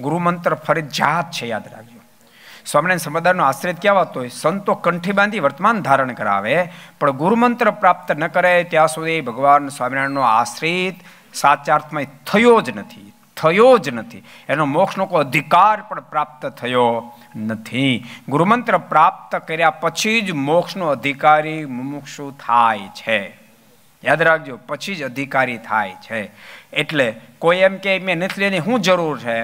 ગુરુમંત્ર ફરજિયાત છે યાદ રાખજો સ્વામિનારાયણ સંપ્રદાયનો આશ્રિત ક્યાં વાતો હોય સંતો કંઠી બાંધી વર્તમાન ધારણ કરાવે પણ ગુરુમંત્ર પ્રાપ્ત ન કરે ત્યાં સુધી ભગવાન સ્વામિનારાયણનો આશ્રિત સાચા અર્થમાં થયો જ નથી થયો જ નથી એનો મોક્ષનો કોઈ અધિકાર પણ પ્રાપ્ત થયો નથી ગુરુમંત્ર પ્રાપ્ત કર્યા પછી જ મોક્ષનો અધિકારી મુમુક્ષુ થાય છે યાદ રાખજો પછી જ અધિકારી થાય છે એટલે કોઈ એમ કે મેં નથી લેની શું જરૂર છે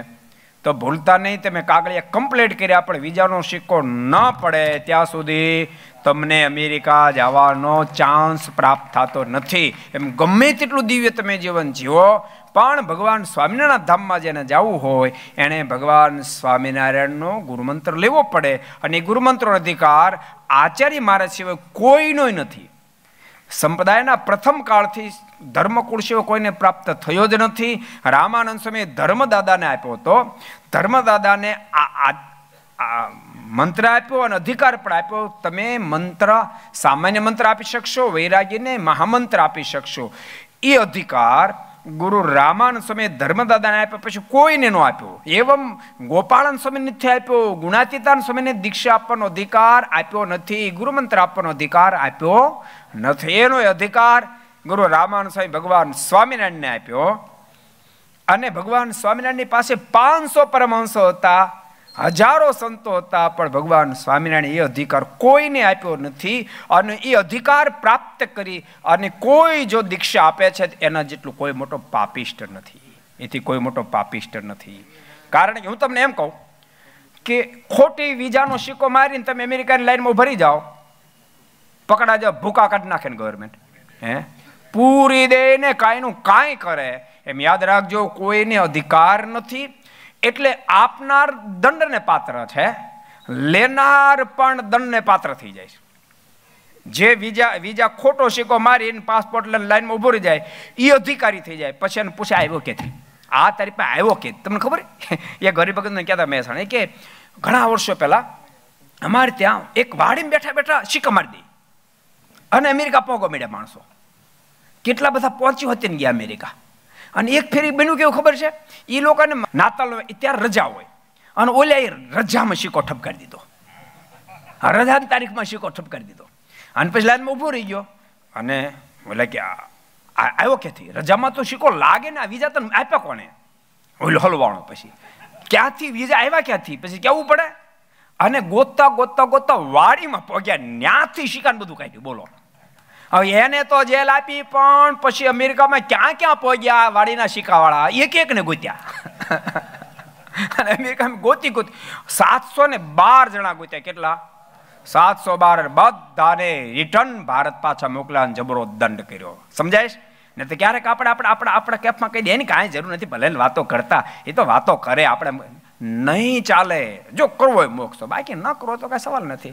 તો ભૂલતા નહીં તમે કાગળિયા કમ્પ્લીટ કર્યા પણ વિઝાનો સિક્કો ન પડે ત્યાં સુધી તમને અમેરિકા જવાનો ચાન્સ પ્રાપ્ત થતો નથી એમ ગમે તેટલું દિવ્ય તમે જીવન જીવો પણ ભગવાન સ્વામિનારાયણ ધામમાં જેને જવું હોય એણે ભગવાન સ્વામિનારાયણનો ગુરુમંત્ર લેવો પડે અને એ ગુરુમંત્રનો અધિકાર આચાર્ય મારા સિવાય કોઈનો નથી સંપ્રદાયના પ્રથમ કાળથી ધર્મકુળ કોઈને પ્રાપ્ત થયો જ નથી રામાનંદ સ્વામીએ ધર્મદાદાને આપ્યો હતો ધર્મદાદાને આ મંત્ર આપ્યો અને અધિકાર પણ આપ્યો તમે મંત્ર સામાન્ય મંત્ર આપી શકશો વૈરાગીને મહામંત્ર આપી શકશો એ અધિકાર ગુરુ રામાનંદ સ્વામી ધર્મદાદાને આપ્યો પછી કોઈને ન આપ્યો એવમ ગોપાળન સ્વામી નથી આપ્યો ગુણાતીતાન સ્વામીને દીક્ષા આપવાનો અધિકાર આપ્યો નથી ગુરુમંત્ર આપવાનો અધિકાર આપ્યો નથી એનો અધિકાર ગુરુ રામાન સ્વામી ભગવાન સ્વામિનારાયણને આપ્યો અને ભગવાન સ્વામિનારાયણની પાસે પાંચસો પરમહંસો હતા હજારો સંતો હતા પણ ભગવાન સ્વામિનારાયણ એ અધિકાર કોઈને આપ્યો નથી અને એ અધિકાર પ્રાપ્ત કરી અને કોઈ જો દીક્ષા આપે છે એના જેટલું કોઈ મોટો પાપિષ્ટ નથી એથી કોઈ મોટો પાપિષ્ટ નથી કારણ કે હું તમને એમ કહું કે ખોટી વિઝાનો સિક્કો મારીને તમે અમેરિકાની લાઈનમાં ભરી જાઓ પકડા જાઓ ભૂકા કાઢી નાખે ને ગવર્મેન્ટ હે પૂરી દે કાંઈનું કાંઈ કરે એમ યાદ રાખજો કોઈને અધિકાર નથી એટલે આપનાર દંડને પાત્ર છે લેનાર પણ દંડને પાત્ર થઈ જાય છે જે બીજા બીજા ખોટો સિક્કો એને પાસપોર્ટ લઈને લાઈનમાં ઊભો રહી જાય એ અધિકારી થઈ જાય પછી એને પૂછે આવ્યો કેથી આ તારી પાસે આવ્યો કે તમને ખબર એ ગરીબ ભગતને કહેતા મહેસાણે કે ઘણા વર્ષો પહેલાં અમારે ત્યાં એક વાડીમાં બેઠા બેઠા સિક્કા મારી દઈ અને અમેરિકા પોગો મળ્યા માણસો કેટલા બધા પહોંચ્યું હતી ને ગયા અમેરિકા અને એક ફેરી બન્યું કેવું ખબર છે એ લોકોને નાતાલ ત્યારે રજા હોય અને ઓલ્યા એ રજામાં સિક્કો કરી દીધો રજાની તારીખમાં સિક્કો કરી દીધો અને પછી લાઈનમાં ઊભો રહી ગયો અને ઓલા કે આવ્યો ક્યાંથી રજામાં તો સિક્કો લાગે ને આ વિઝા તને આપ્યા કોને ઓલો હલવાણો પછી ક્યાંથી વિઝા આવ્યા ક્યાંથી પછી કેવું પડે અને ગોતતા ગોતતા ગોતતા વાડીમાં પગ્યા ન્યાથી શિકાર બધું કાઢ્યું બોલો હવે એને તો જેલ આપી પણ પછી અમેરિકામાં ક્યાં ક્યાં પહોંચ્યા વાડીના શિકાવાળા એક એકને ગોત્યા અને અમેરિકામાં ગોતી ગોતી સાતસો ને બાર જણા ગોત્યા કેટલા સાતસો બાર બધાને રિટર્ન ભારત પાછા મોકલાને જબરો દંડ કર્યો સમજાય ને તો ક્યારેક આપણે આપણે આપણા આપણા કેફમાં કહી દે એની કાંઈ જરૂર નથી ભલે વાતો કરતા એ તો વાતો કરે આપણે નહીં ચાલે જો કરવો હોય મોક્ષ બાકી ન કરવો તો કાંઈ સવાલ નથી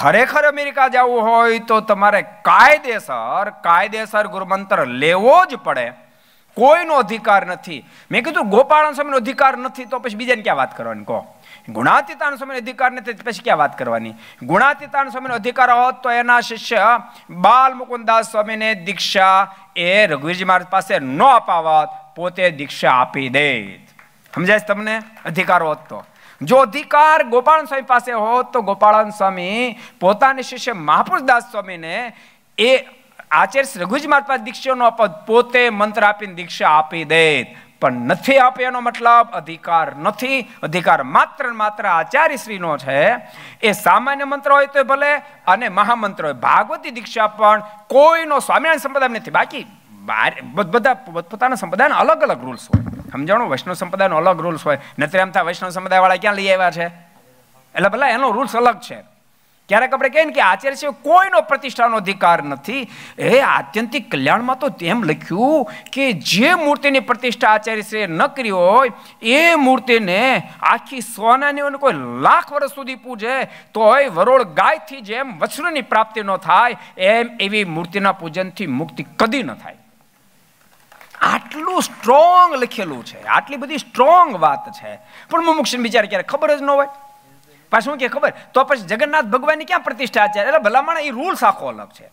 ખરેખર અમેરિકા જવું હોય તો તમારે કાયદેસર કાયદેસર ગુરુમંત્ર લેવો જ પડે કોઈનો અધિકાર નથી મેં કીધું ગોપાળન સ્વામીનો અધિકાર નથી તો પછી બીજાને ક્યાં વાત કરવાની કહો ગુણાતીતાન સ્વામીનો અધિકાર નથી પછી ક્યાં વાત કરવાની ગુણાતીતાન સ્વામીનો અધિકાર હોત તો એના શિષ્ય બાલ મુકુદાસ સ્વામીને દીક્ષા એ રઘુવીરજી મહારાજ પાસે ન અપાવત પોતે દીક્ષા આપી દેત સમજાય તમને અધિકાર હોત તો જો અધિકાર ગોપાળન સ્વામી પાસે હોત તો ગોપાળન સ્વામી પોતાના શિષ્ય મહાપુરદાસ સ્વામીને એ આચાર્ય રઘુજ માતા દીક્ષાનો પોતે મંત્ર આપીને દીક્ષા આપી દે પણ નથી આપે એનો મતલબ અધિકાર નથી અધિકાર માત્ર માત્ર આચાર્ય શ્રીનો છે એ સામાન્ય મંત્ર હોય તો ભલે અને મહામંત્ર હોય ભાગવતી દીક્ષા પણ કોઈનો સ્વામિનારાયણ સંપ્રદાય નથી બાકી બધા પોતાના સંપ્રદાયના અલગ અલગ રૂલ્સ હોય સમજાણું વૈષ્ણવ સંપ્રદાયનો અલગ રૂલ્સ હોય નથી આમ થાય વૈષ્ણવ સંપ્રદાયવાળા ક્યાં લઈ આવ્યા છે એટલે ભલે એનો રૂલ્સ અલગ છે ક્યારેક આપણે કહીએ ને કે આચાર્ય છે કોઈનો પ્રતિષ્ઠાનો અધિકાર નથી એ આત્યંતિક કલ્યાણમાં તો તેમ લખ્યું કે જે મૂર્તિની પ્રતિષ્ઠા આચાર્ય શ્રીએ ન કરી હોય એ મૂર્તિને આખી સોનાની કોઈ લાખ વર્ષ સુધી પૂજે તોય વરોળ ગાયથી જેમ વસ્ત્રની પ્રાપ્તિ ન થાય એમ એવી મૂર્તિના પૂજનથી મુક્તિ કદી ન થાય આટલું સ્ટ્રોંગ લખેલું છે આટલી બધી સ્ટ્રોંગ વાત છે પણ મુમુક્ષને બિચારે ક્યારે ખબર જ ન હોય પાછું કે ખબર તો પછી જગન્નાથ ભગવાનની ક્યાં પ્રતિષ્ઠા છે એટલે ભલામણ એ રૂલ્સ આખો અલગ છે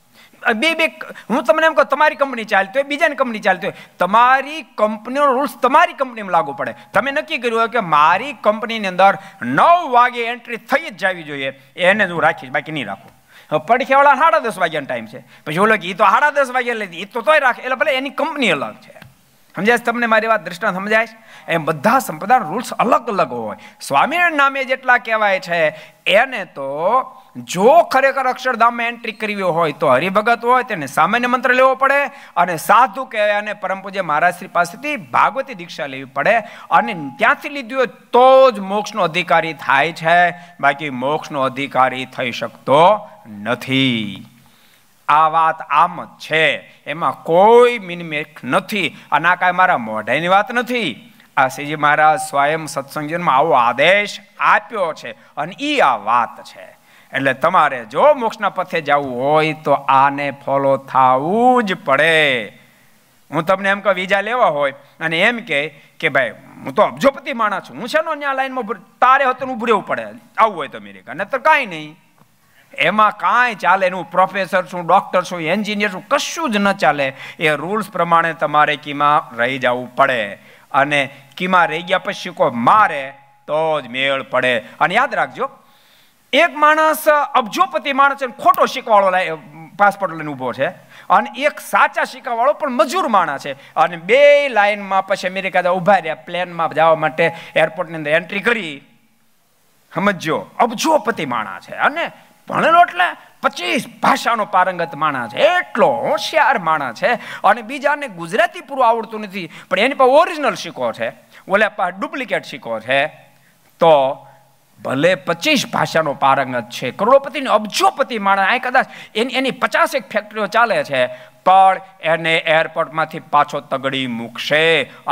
બે બે હું તમને એમ કહું તમારી કંપની ચાલતી હોય બીજાની કંપની ચાલતી હોય તમારી કંપનીનો રૂલ્સ તમારી કંપનીમાં લાગુ પડે તમે નક્કી કર્યું હોય કે મારી કંપનીની અંદર નવ વાગે એન્ટ્રી થઈ જ જવી જોઈએ એને જ હું રાખીશ બાકી નહીં રાખું પડખેવાળા સાડા દસ વાગ્યાનો ટાઈમ છે પછી ઓલો એ તો સાડા દસ વાગે લઈ એ તો તોય રાખે એટલે ભલે એની કંપની અલગ છે સમજાય તમને મારી વાત દ્રષ્ટાંત સમજાય એમ બધા સંપ્રદાયના રૂલ્સ અલગ અલગ હોય સ્વામિનારાયણ નામે જેટલા કહેવાય છે એને તો જો ખરેખર અક્ષરધામમાં એન્ટ્રી કરવી હોય તો હરિભગત હોય તેને સામાન્ય મંત્ર લેવો પડે અને સાધુ કહેવાય અને પરમ પૂજ્ય મહારાજશ્રી પાસેથી ભાગવતી દીક્ષા લેવી પડે અને ત્યાંથી લીધી હોય તો જ મોક્ષનો અધિકારી થાય છે બાકી મોક્ષનો અધિકારી થઈ શકતો નથી આ વાત આમ જ છે એમાં કોઈ મિનમેખ નથી અને આ કાંઈ મારા મોઢાની વાત નથી આ શ્રીજી મહારાજ સ્વયં સત્સંગજીનમાં આવો આદેશ આપ્યો છે અને એ આ વાત છે એટલે તમારે જો મોક્ષના પથે જવું હોય તો આને ફોલો થવું જ પડે હું તમને એમ કહું વિઝા લેવા હોય અને એમ કે કે ભાઈ હું તો અબજોપતિ માણસ છું હું શેનો ત્યાં લાઈનમાં તારે હતું ઉભરેવું પડે આવું હોય તો અમેરિકા તો કાંઈ નહીં એમાં કાંઈ ચાલે હું પ્રોફેસર છું ડૉક્ટર છું એન્જિનિયર છું કશું જ ન ચાલે એ રૂલ્સ પ્રમાણે તમારે કીમાં રહી જવું પડે અને કીમાં રહી ગયા પછી કોઈ મારે તો જ મેળ પડે અને યાદ રાખજો એક માણસ અબજોપતિ માણસ ખોટો શીખવાળો પાસપોર્ટ લઈને ઊભો છે અને એક સાચા શીખવાળો પણ મજૂર માણા છે અને બે લાઇનમાં પછી અમેરિકા ઊભા રહ્યા પ્લેનમાં જવા માટે એરપોર્ટની અંદર એન્ટ્રી કરી સમજો અબજોપતિ માણા છે અને ભણેલો એટલે પચીસ ભાષાનો પારંગત માણા છે એટલો હોશિયાર માણા છે અને બીજાને ગુજરાતી પૂરું આવડતું નથી પણ એની પાસે ઓરિજિનલ સિક્કો છે ઓલે પાસે ડુપ્લિકેટ સિક્કો છે તો ભલે પચીસ ભાષાનો પારંગત છે કરોડોપતિ અબજોપતિ માણસ આ કદાચ એની એની પચાસેક ફેક્ટરીઓ ચાલે છે પણ એને એરપોર્ટમાંથી પાછો તગડી મૂકશે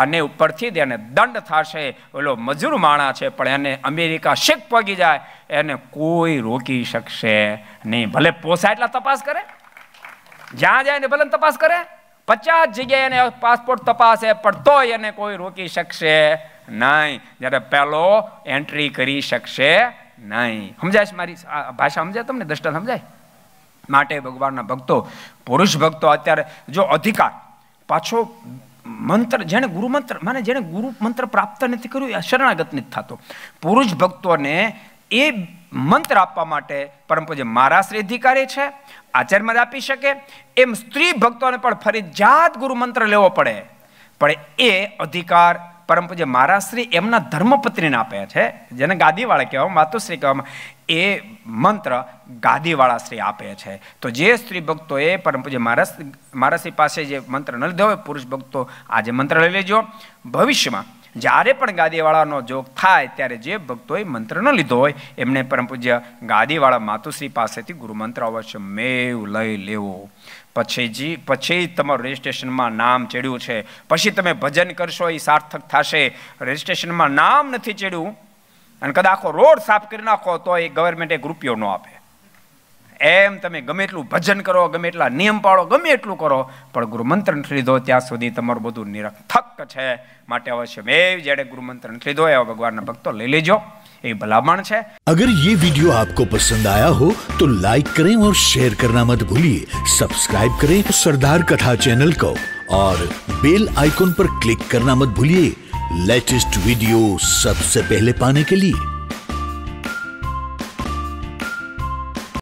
અને ઉપરથી એને દંડ થશે ઓલો મજૂર માણા છે પણ એને અમેરિકા શીખ પગી જાય એને કોઈ રોકી શકશે નહીં ભલે પોસા એટલા તપાસ કરે જ્યાં જાય ને ભલે તપાસ કરે પચાસ જગ્યાએ એને પાસપોર્ટ તપાસે પણ તોય એને કોઈ રોકી શકશે નહીં જ્યારે પહેલો એન્ટ્રી કરી શકશે નહીં સમજાય મારી ભાષા સમજાય તમને દ્રષ્ટા સમજાય માટે ભગવાનના ભક્તો પુરુષ ભક્તો અત્યારે જો અધિકાર પાછો મંત્ર જેણે ગુરુ મંત્ર મને જેણે ગુરુ મંત્ર પ્રાપ્ત નથી કર્યું એ શરણાગત નથી થતો પુરુષ ભક્તોને એ મંત્ર આપવા માટે પરમ પૂજ્ય મારા શ્રી અધિકારી છે આચાર્યમાં આપી શકે એમ સ્ત્રી ભક્તોને પણ ફરજિયાત ગુરુ મંત્ર લેવો પડે પણ એ અધિકાર પરમ પૂજ્ય શ્રી એમના ધર્મપત્રીને આપે છે જેને ગાદીવાળા કહેવામાં માતુશ્રી કહેવામાં એ મંત્ર ગાદીવાળા શ્રી આપે છે તો જે સ્ત્રી ભક્તોએ પરમ પૂજ્ય મારા મહારાજશ્રી પાસે જે મંત્ર ન લીધો હોય પુરુષ ભક્તો આજે મંત્ર લઈ લેજો ભવિષ્યમાં જ્યારે પણ ગાદીવાળાનો જોગ થાય ત્યારે જે ભક્તોએ મંત્રનો લીધો હોય એમને પરમ પૂજ્ય ગાદીવાળા માતુશ્રી પાસેથી ગુરુમંત્ર અવશ્ય મેવ લઈ લેવો પછી જી પછી તમારું રજિસ્ટ્રેશનમાં નામ ચડ્યું છે પછી તમે ભજન કરશો એ સાર્થક થશે રજિસ્ટ્રેશનમાં નામ નથી ચડ્યું અને કદાચ આખો રોડ સાફ કરી નાખો તો એ ગવર્મેન્ટે એક ન આપે એમ તમે ગમે એટલું ભજન કરો ગમે એટલા નિયમ પાળો ગમે એટલું કરો પણ ગુરુમંત્ર નથી લીધો ત્યાં સુધી તમારું બધું નિરર્થક વાક્ય છે માટે અવશ્ય મેં જેણે ગુરુ મંત્ર લીધો એવા ભગવાનના ભક્તો લઈ લેજો એ ભલામણ છે અગર ये वीडियो आपको पसंद आया हो तो लाइक करें और शेयर करना मत भूलिए सब्सक्राइब करें सरदार कथा चैनल को और बेल आइकॉन पर क्लिक करना मत भूलिए लेटेस्ट वीडियो सबसे पहले पाने के लिए